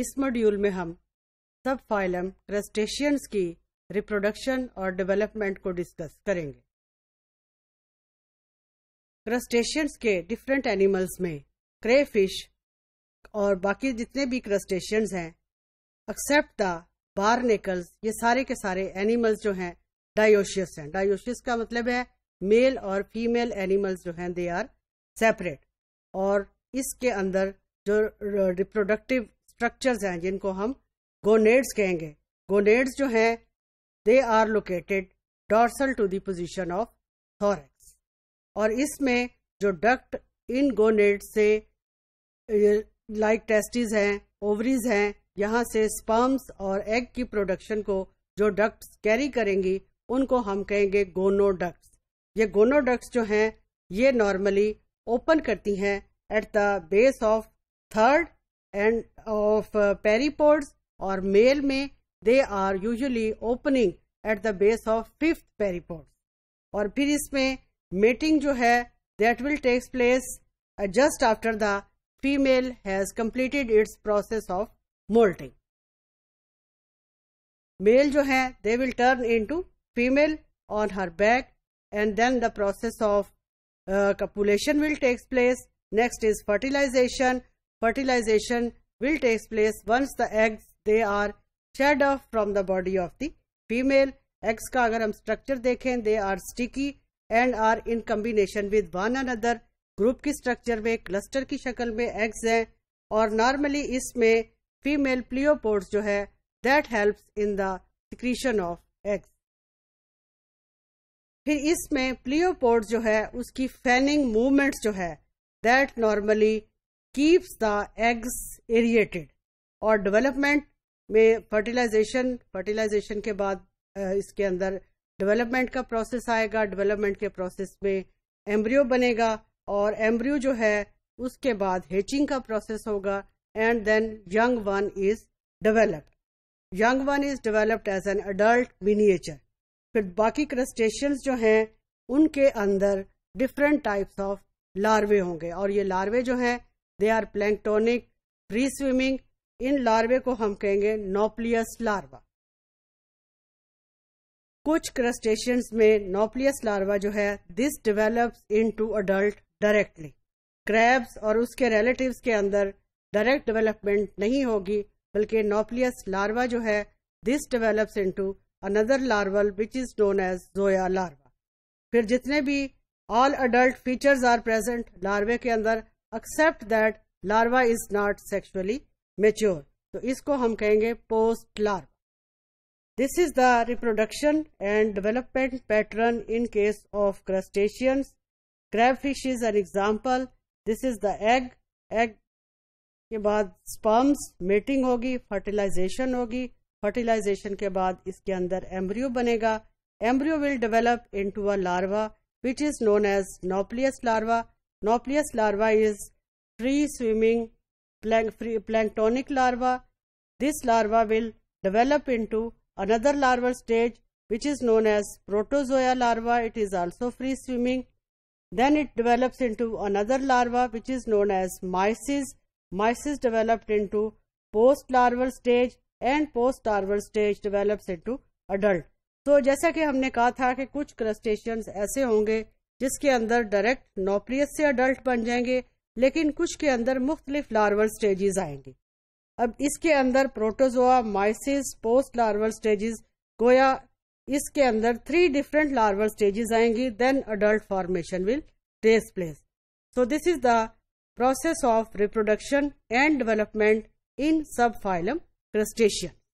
इस मॉड्यूल में हम सब फाइलम क्रस्टेशियंस की रिप्रोडक्शन और डेवलपमेंट को डिस्कस करेंगे क्रस्टेशियंस के डिफरेंट एनिमल्स में क्रे फिश और बाकी जितने भी क्रस्टेशियंस हैं एक्सेप्ट द बार नेकल्स ये सारे के सारे एनिमल्स जो हैं डायोशियस हैं डायोशियस का मतलब है मेल और फीमेल एनिमल्स जो हैं दे आर सेपरेट और इसके अंदर जो रिप्रोडक्टिव स्ट्रक्चर्स हैं जिनको हम गोनेड्स कहेंगे गोनेड्स जो हैं they are located dorsal to the position of thorax और इसमें जो डक्ट इन गोनेड से लाइक टेस्टिस हैं ओवरीज हैं यहाँ से स्पर्म्स और एग की प्रोडक्शन को जो डक्ट्स कैरी करेंगी उनको हम कहेंगे गोनोडक्ट्स ये गोनोडक्ट्स जो हैं ये नॉर्मली ओपन करती हैं at the base of third and of uh, peripods or male may they are usually opening at the base of fifth peripods. or फिर इसमें mating जो है that will takes place uh, just after the female has completed its process of molting. Male जो है they will turn into female on her back and then the process of uh, copulation will takes place. Next is fertilization fertilization will takes place once the eggs they are shed off from the body of the female eggs ka agar hum structure देखें they are sticky and are in combination with one another group ki structure mein cluster ki shakal mein eggs hain aur normally isme female pleopods jo hai that helps in the secretion of eggs फिर इसमें प्लियोपोर्ट जो है उसकी fanning movements जो है that normally keeps the eggs aerated और development में fertilization fertilization के बाद इसके अंदर डेवलपमेंट का प्रोसेस आएगा डेवलपमेंट के प्रोसेस में एम्ब्रियो बनेगा और एम्ब्रियो जो है उसके बाद हेचिंग का प्रोसेस होगा and then young one is developed young one is developed as an adult miniature फिर बाकी क्रस्टेशन जो हैं उनके अंदर डिफरेंट टाइप्स ऑफ लार्वे होंगे और ये लार्वे जो हैं they are planktonic free swimming इन लार्वे को हम कहेंगे नोप्लियस लार्वा कुछ क्रस्टेशियंस में नोप्लियस लार्वा जो है this develops into adult directly crabs और उसके रिलेटिव्स के अंदर डायरेक्ट डेवलपमेंट नहीं होगी बल्कि नोप्लियस लार्वा जो है this develops into another larval which is known as zoea larva फिर जितने भी all adult features are present larvae के अंदर accept that larva is not sexually mature. So, isko hum kahenge post larva. This is the reproduction and development pattern in case of crustaceans. Crab fish is an example. This is the egg. Egg ke baad sperms mating hogi, fertilization hogi. Fertilization ke baad iske andar embryo banega. Embryo will develop into a larva which is known as nauplius larva. Nauplius larva is free swimming planktonic larva. This larva will develop into another larval stage which is known as protozoa larva. It is also free swimming. Then it develops into another larva which is known as mysis. Mysis developed into post larval stage and post larval stage develops into adult तो जैसा कि हमने कहा था कि कुछ crustaceans ऐसे होंगे जिसके अंदर डायरेक्ट नोप्रियस से अडल्ट बन जाएंगे लेकिन कुछ के अंदर मुख्तलिफ लार्वल स्टेजेस आएंगे अब इसके अंदर protozoea mysis post larval stages गोया इसके अंदर थ्री डिफरेंट लार्वल स्टेजेस आएंगी then adult formation will takes place so this is the process of reproduction and development in sub phylum crustacean